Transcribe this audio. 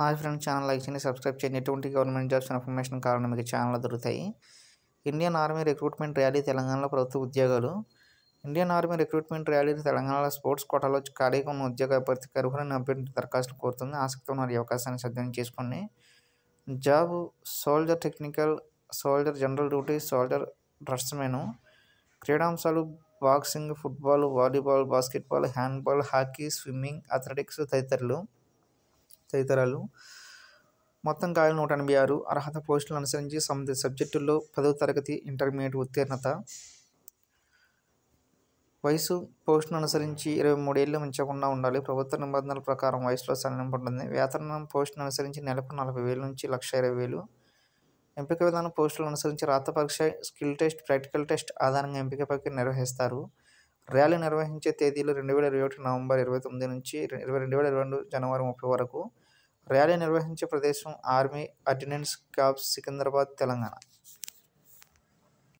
hi friends channel like చేయండి subscribe చేయండి ఎటువంటి గవర్నమెంట్ జాబ్స్ ఇన్ఫర్మేషన్ కారణం మీకు ఛానల్ దొరుకుతాయి ఇండియన్ ఆర్మీ రిక్రూట్మెంట్ ర్యాలీ తెలంగాణలో ప్రభుత్వ ఉద్యోగాలు ఇండియన్ ఆర్మీ రిక్రూట్మెంట్ ర్యాలీ తెలంగాణలో స్పోర్ట్స్ కోటాలో ఖాళీగా ఉన్న ఉద్యోగ అభ్యర్థికి అర్హులను అభ్యర్థి దరఖాస్తు కోరుతుంది ఆసక్తి ఉన్న అవకాశాన్ని సద్వినియోగం చేసుకోండి job soldier technical soldier general duty soldier tradesmen క్రీడాంశాలు boxing football volleyball basketball handball hockey swimming athletics తదితరులు తదితరాలు మొత్తం కాయలు నూట ఎనభై ఆరు అర్హత పోస్టులు అనుసరించి సంబంధిత సబ్జెక్టుల్లో పదవ తరగతి ఇంటర్మీడియట్ ఉత్తీర్ణత వయసు పోస్టును అనుసరించి ఇరవై మూడేళ్ళు మించకుండా ఉండాలి ప్రభుత్వ నిబంధనల ప్రకారం వయసులో సడలింపు ఉంటుంది వేతనం పోస్టును అనుసరించి నెలకు నలభై వేలు నుంచి లక్ష ఇరవై వేలు ఎంపిక విధానం పోస్టులను అనుసరించి రాత పరీక్ష స్కిల్ టెస్ట్ ప్రాక్టికల్ టెస్ట్ ఆధారంగా ఎంపిక ప్రక్రియ నిర్వహిస్తారు ర్యాలీ నిర్వహించే తేదీలు రెండు వేల ఇరవై ఒకటి నవంబర్ ఇరవై తొమ్మిది నుంచి ఇరవై రెండు వేల ఇరవై రెండు జనవరి ముప్పై వరకు ర్యాలీ నిర్వహించే ప్రదేశం army ordnance camp Secunderabad Telangana